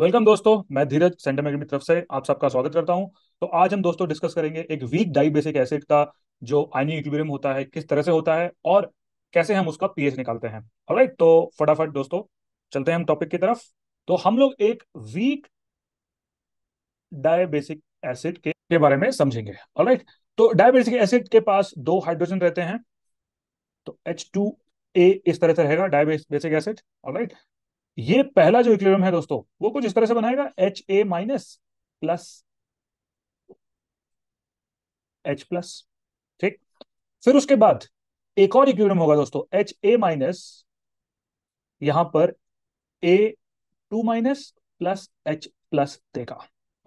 Welcome दोस्तों मैं धीरज centre academy तरफ से आप सबका स्वागत करता हूं तो आज हम दोस्तों डिस्कस करेंगे एक वीक डाई बेसिक एसिड का जो आइनी इक्विलिब्रियम होता है किस तरह से होता है और कैसे हम उसका पीएच निकालते हैं राइट तो फटाफट दोस्तों चलते हैं हम टॉपिक की तरफ तो हम लोग एक वीक डायबेसिक एसिड के, के बारे में समझेंगे राइट तो डायबेसिक एसिड के पास दो हाइड्रोजन रहते हैं तो एच इस तरह से रहेगा डायबेसिक एसिड राइट ये पहला जो इक्वेरियम है दोस्तों वो कुछ इस तरह से बनाएगा H A minus plus H plus ठीक फिर उसके बाद एक और इक्वेरियम होगा दोस्तों एच ए माइनस यहां पर A two minus plus H plus देगा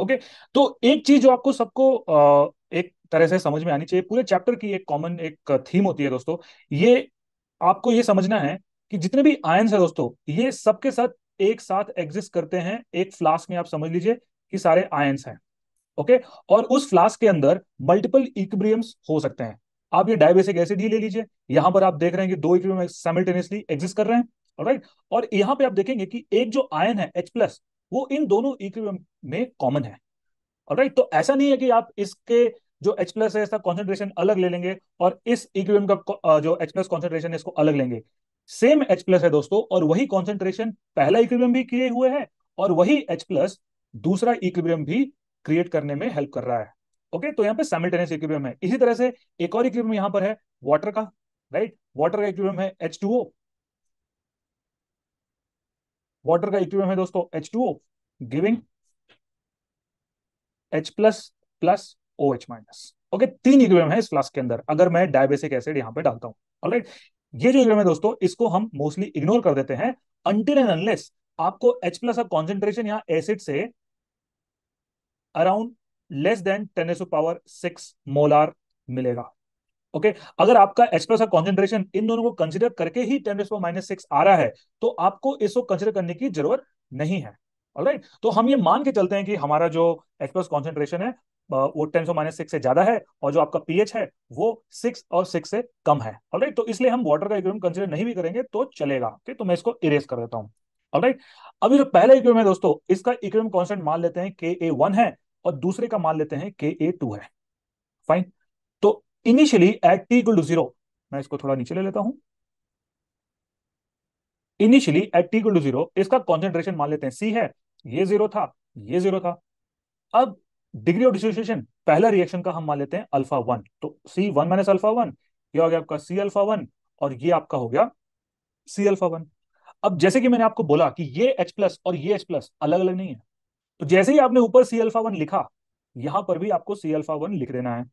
ओके तो एक चीज जो आपको सबको एक तरह से समझ में आनी चाहिए पूरे चैप्टर की एक कॉमन एक थीम होती है दोस्तों ये आपको ये समझना है कि जितने भी आयन्स है दोस्तों ये सबके साथ एक साथ एग्जिस्ट करते हैं एक फ्लास्क में आप समझ लीजिए कि सारे आयन्स हैं ओके और उस फ्लास्क के अंदर मल्टीपल इक्विब्रियम्स हो सकते हैं आप ये डायबेसिक एसिड ही ले लीजिए यहां पर आप देख रहे हैं कि दो इक्विब्रियम साइमल्टेनियसली एग्जिस्ट कर रहे हैं राइट और यहाँ पे आप देखेंगे कि एक जो आयन है एच प्लस वो इन दोनों इक्विबियम में कॉमन है राइट तो ऐसा नहीं है कि आप इसके जो H प्लस है इसका कॉन्सेंट्रेशन अलग ले लेंगे और इस इक्विबियम का जो H प्लस कॉन्सेंट्रेशन है इसको अलग लेंगे सेम एच प्लस है दोस्तों और वही कॉन्सेंट्रेशन पहला इक्विबियम भी किए हुए है और वही एच प्लस दूसरा इक्विबियम भी क्रिएट करने में हेल्प कर रहा है ओके तो यहाँ पे सैमिलटेनियस इक्विलिब्रियम है इसी तरह से एक और इक्विलिब्रियम यहाँ पर है वॉटर का राइट वॉटर का इक्विलिब्रियम है एच टू ओ वाटर का इक्विलिब्रियम है दोस्तों H two O giving H plus plus O H minus okay तीन इक्विलिब्रियम है इस फ्लास्क के अंदर अगर मैं डायबेसिक एसिड यहाँ पे डालता हूं राइट ये जो एग्जाम है दोस्तों इसको हम मोस्टली इग्नोर कर देते हैं अंटिल एंड अनलेस आपको एच प्लस ऑफ कॉन्सेंट्रेशन या एसिड से around less than ten raise power six molar मिलेगा ओके okay? अगर आपका एच प्लस ऑफ कॉन्सेंट्रेशन इन दोनों को कंसिडर करके ही टेन एसो माइनस सिक्स आ रहा है तो आपको इसको कंसिडर करने की जरूरत नहीं है राइट right? तो हम ये मान के चलते हैं कि हमारा जो एच प्लस कॉन्सेंट्रेशन है वो टेन सो माइनस सिक्स से ज्यादा है और जो आपका पीएच है वो सिक्स और सिक्स से कम है राइट तो इसलिए हम वाटर का इक्वेशन कंसिडर नहीं भी करेंगे तो चलेगा ओके तो मैं इसको इरेज कर देता हूँ राइट अभी जो पहला इक्विलिब्रियम है दोस्तों इसका इक्विलिब्रियम कॉन्स्टेंट मान लेते हैं के ए वन है और दूसरे का मान लेते हैं के ए टू है फाइन तो initially at T equal to zero मैं इसको थोड़ा नीचे ले लेता हूं initially at T equal to zero इसका कॉन्सेंट्रेशन मान लेते हैं सी है ये जीरो था ये जीरो था अब डिग्री ऑफ डिसोसिएशन पहला रिएक्शन का हम मान लेते हैं अल्फा वन तो C one minus alpha one ये हो गया आपका सी अल्फा वन और ये आपका हो गया सी अल्फा वन अब जैसे कि मैंने आपको बोला कि ये एच प्लस और ये एच प्लस अलग अलग नहीं है तो जैसे ही आपने ऊपर सी अल्फा वन लिखा यहां पर भी आपको सी अल्फा वन लिख देना है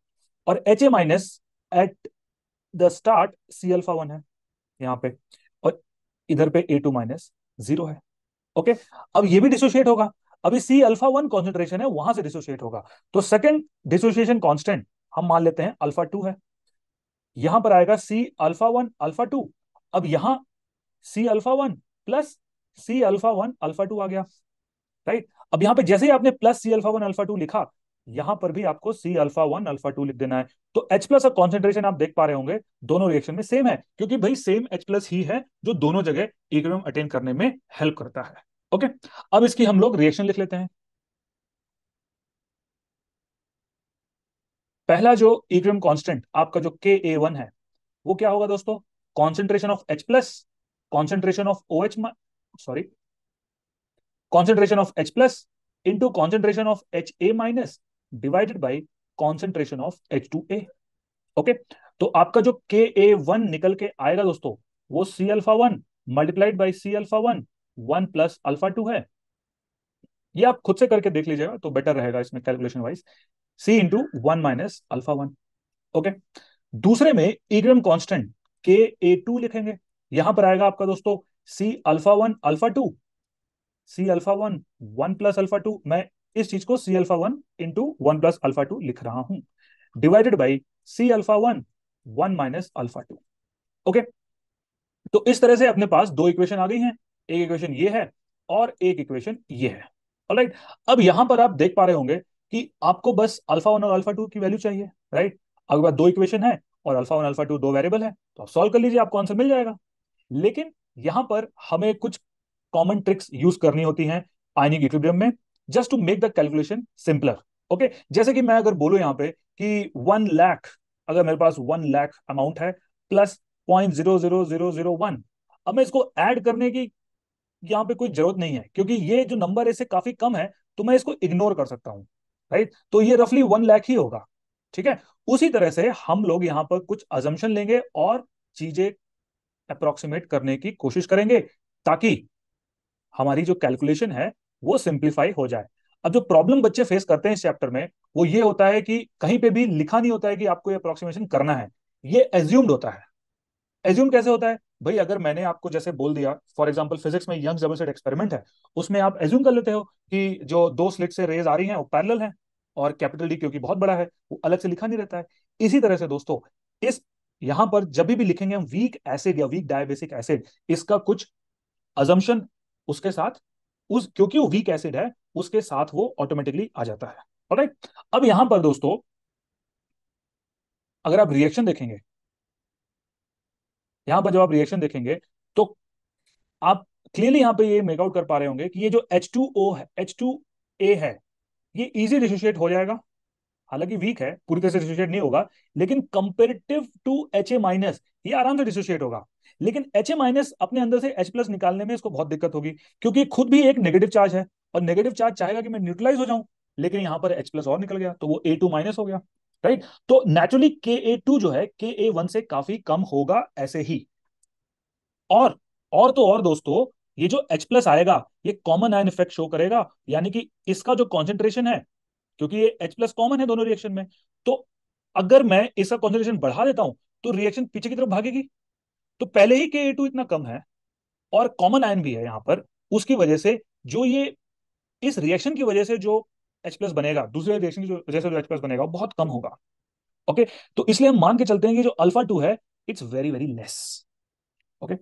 और H A minus at the start C alpha one है यहाँ पे और इधर पे ए टू माइनस जीरो है ओके अब ये भी डिसोशिएट होगा अभी सी अल्फा वन कॉन्सेंट्रेशन है वहां से डिसोशिएट होगा तो सेकेंड डिसोशिएशन कॉन्स्टेंट हम मान लेते हैं अल्फा टू है यहां पर आएगा C alpha one alpha two अब यहां C alpha one plus C alpha one alpha two आ गया राइट अब यहां पे जैसे ही आपने plus C alpha one alpha two लिखा यहां पर भी आपको C alpha one alpha two लिख देना है तो एच प्लस और कॉन्सेंट्रेशन आप देख पा रहे होंगे दोनों रिएक्शन में सेम है क्योंकि भाई सेम एच प्लस ही है जो दोनों जगह एक अटेंड करने में हेल्प करता है ओके अब इसकी हम लोग रिएक्शन लिख लेते हैं पहला जो इक्विम कांस्टेंट आपका जो के ए वन है वो क्या होगा दोस्तों concentration of H plus concentration of O H sorry concentration of H plus into concentration of H A minus divided by concentration of H two A okay तो आपका जो के ए वन निकल के आएगा दोस्तों वो C alpha one multiplied by C alpha one one plus alpha two है ये आप खुद से करके देख लीजिएगा तो बेटर रहेगा इसमें calculation wise C into one minus alpha one okay दूसरे में इग्रम कांस्टेंट के ए टू लिखेंगे यहां पर आएगा आपका दोस्तों C alpha one alpha two C alpha one one plus alpha two मैं इस चीज को C alpha one into one plus alpha two लिख रहा हूं divided by C alpha one one minus alpha two okay तो इस तरह से अपने पास दो इक्वेशन आ गई हैं एक इक्वेशन ये है और एक इक्वेशन ये है राइट अब यहां पर आप देख पा रहे होंगे कि आपको बस अल्फा वन और अल्फा टू की वैल्यू चाहिए राइट अगर दो इक्वेशन है और अल्फा वन अल्फा टू दो वेरिएबल है तो आप सॉल्व कर लीजिए आपको आंसर मिल जाएगा लेकिन यहां पर हमें कुछ कॉमन ट्रिक्स यूज करनी होती है आइनिंग इक्विलिब्रियम में just to make the calculation simpler okay जैसे कि मैं अगर बोलू यहां पर कि वन लाख अगर मेरे पास वन लाख अमाउंट है plus point zero zero zero zero one अब मैं इसको ऐड करने की यहाँ पे कोई जरूरत नहीं है क्योंकि ये जो नंबर इससे काफी कम है तो मैं इसको इग्नोर कर सकता हूँ राइट तो ये रफली वन लैख ही होगा ठीक है उसी तरह से हम लोग यहाँ पर कुछ अजम्पन लेंगे और चीजें अप्रोक्सीमेट करने की कोशिश करेंगे ताकि हमारी जो कैलकुलेशन है वो सिंप्लीफाई हो जाए अब जो प्रॉब्लम बच्चे फेस करते हैं इस चैप्टर में वो ये होता है कि कहीं पे भी लिखा नहीं होता है कि आपको ये अप्रोक्सीमेशन करना है ये एज्यूम्ड होता है एज्यूम कैसे होता है भाई अगर मैंने आपको जैसे बोल दिया फॉर एग्जाम्पल फिजिक्स में यंग जबल स्लिट एक्सपेरिमेंट है उसमें आप एज्यूम कर लेते हो कि जो दो स्लिट से रेज आ रही है वो पैरल है और कैपिटल डी क्योंकि बहुत बड़ा है वो अलग से लिखा नहीं रहता है इसी तरह से दोस्तों इस यहां पर जब भी लिखेंगे हम वीक एसिड या वीक डायबेसिक एसिड इसका कुछ अजम्पन उसके साथ उस क्योंकि वो वीक एसिड है उसके साथ वो ऑटोमेटिकली आ जाता है राइट अब यहां पर दोस्तों अगर आप रिएक्शन देखेंगे यहाँ पर जब आप रिएक्शन देखेंगे तो आप क्लियरली यहाँ पे ये मेकआउट कर पा रहे होंगे कि ये जो एच टू ओ है एच टू ए है ये इजी डिसोशिएट हो जाएगा हालांकि वीक है पूरी तरह से डिसोशिएट नहीं होगा लेकिन comparative to H A minus ये आराम से डिसोशिएट होगा लेकिन एच ए माइनस अपने अंदर से एच प्लस निकालने में इसको बहुत दिक्कत होगी क्योंकि खुद भी एक नेगेटिव चार्ज है और नेगेटिव चार्ज चाहेगा कि मैं न्यूट्रलाइज हो जाऊं लेकिन यहाँ पर एच प्लस और निकल गया तो वो ए टू माइनस हो गया राइट तो नेचुरली के ए टू जो है के ए वन से काफी कम होगा ऐसे ही और और तो और दोस्तों ये जो H प्लस आएगा ये कॉमन आयन इफेक्ट शो करेगा यानी कि इसका जो कॉन्सेंट्रेशन है क्योंकि ये H प्लस कॉमन है दोनों रिएक्शन में तो अगर मैं इसका कॉन्सेंट्रेशन बढ़ा देता हूं तो रिएक्शन पीछे की तरफ भागेगी तो पहले ही के ए टू इतना कम है और कॉमन आयन भी है यहां पर उसकी वजह से जो ये इस रिएक्शन की वजह से जो एच प्लस बनेगा दूसरे रिएक्शन जो जैसे जो एच प्लस बनेगा बहुत कम होगा ओके okay? तो इसलिए हम मान के चलते हैं कि जो अल्फा टू है it's very very less okay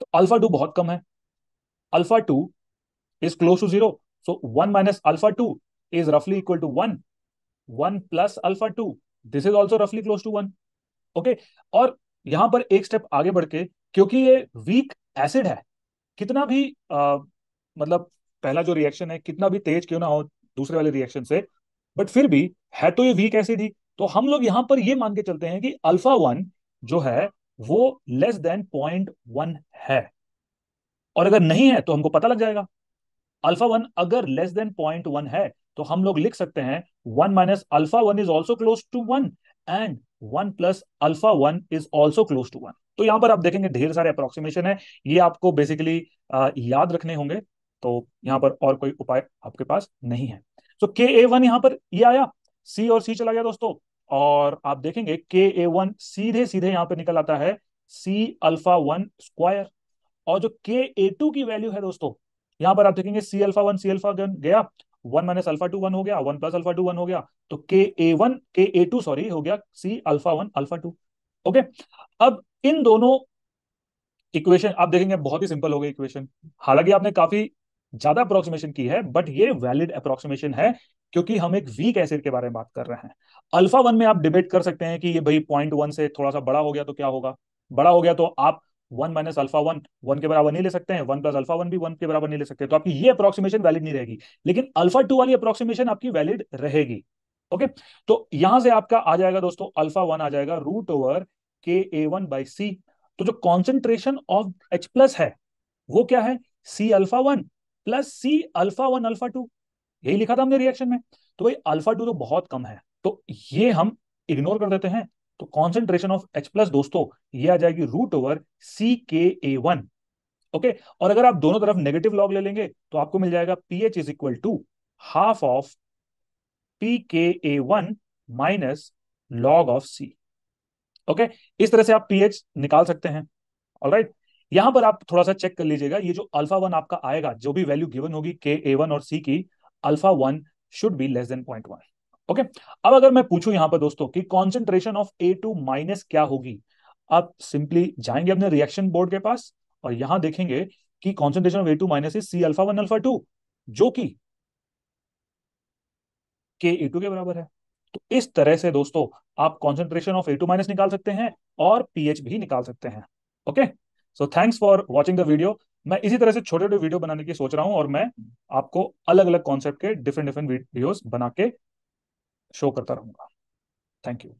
तो अल्फा टू बहुत कम है alpha two is close to zero so one minus alpha two is रफली equal to one one plus alpha to this is also रफली close to one okay और यहां पर एक step आगे बढ़ के क्योंकि ये वीक एसिड है कितना भी आ, मतलब पहला जो रिएक्शन है कितना भी तेज क्यों ना हो दूसरे वाले रिएक्शन से बट फिर भी है तो ये वीक ऐसी थी तो हम लोग यहां पर ये मान के चलते हैं कि अल्फा वन जो है वो लेस देन पॉइंट वन है और अगर नहीं है तो हमको पता लग जाएगा अल्फा वन अगर लेस देन पॉइंट वन है तो हम लोग लिख सकते हैं one minus alpha one is also close to one and one plus alpha one is also close to one तो यहां पर आप देखेंगे ढेर सारे अप्रोक्सीमेशन है ये आपको बेसिकली याद रखने होंगे तो यहाँ पर और कोई उपाय आपके पास नहीं है सो के ए वन यहाँ पर ये आया सी और सी चला गया दोस्तों और आप देखेंगे के ए वन सीधे सीधे यहाँ पर निकल आता है सी अल्फा वन स्क्वायर और जो के ए टू की वैल्यू है दोस्तों यहाँ पर आप देखेंगे C alpha one C alpha one गया one minus alpha two one हो गया one plus alpha two one हो गया तो के ए वन के ए टू सॉरी हो गया C alpha one alpha two okay अब इन दोनों इक्वेशन आप देखेंगे बहुत ही सिंपल हो गई इक्वेशन हालांकि आपने काफी ज्यादा अप्रोक्सीमेशन की है बट ये वैलिड अप्रोक्सीमेशन है क्योंकि हम एक वीक एसिड के बारे में बात कर रहे हैं अल्फा वन में आप डिबेट कर सकते हैं कि ये भाई पॉइंट वन से थोड़ा सा बड़ा हो गया तो क्या होगा बड़ा हो गया तो आप one minus alpha one one के बराबर नहीं ले सकते हैं वन प्लस अल्फा वन भी वन के बराबर नहीं ले सकते तो आपकी ये अप्रोक्सीमेशन वैलिड नहीं रहेगी लेकिन अल्फा टू वाली अप्रोक्सीमेशन आपकी वैलिड रहेगी ओके तो यहां से आपका आ जाएगा दोस्तों अल्फा वन आ जाएगा रूट ओवर के ए वन बाई सी तो जो कॉन्सेंट्रेशन ऑफ एच प्लस है वो क्या है C alpha one plus C alpha one alpha two यही लिखा था हमने रिएक्शन में तो भाई अल्फा टू तो बहुत कम है तो ये हम इग्नोर कर देते हैं तो कॉन्सेंट्रेशन ऑफ एच प्लस दोस्तों ये आ जाएगी रूट ओवर सी के ए वन ओके और अगर आप दोनों तरफ नेगेटिव लॉग ले लेंगे तो आपको मिल जाएगा P H is equal to half of P K A one minus log of C okay इस तरह से आप पीएच निकाल सकते हैं ऑलराइट right? यहां पर आप थोड़ा सा चेक कर लीजिएगा ये जो अल्फा वन आपका आएगा जो भी वैल्यू गिवन होगी के ए वन और सी की alpha one should be less than point one okay अब अगर मैं पूछूं यहां पर दोस्तों कि concentration of A two minus क्या होगी आप सिंपली जाएंगे अपने रिएक्शन बोर्ड के पास और यहां देखेंगे कि concentration of A two minus C alpha one alpha two जो कि के ए टू के बराबर है तो इस तरह से दोस्तों आप concentration of A two minus निकाल सकते हैं और पीएच भी निकाल सकते हैं okay so thanks for watching the video मैं इसी तरह से छोटे छोटे वीडियो बनाने की सोच रहा हूँ और मैं आपको अलग अलग कॉन्सेप्ट के डिफरेंट डिफरेंट वीडियोज बना के शो करता रहूंगा थैंक यू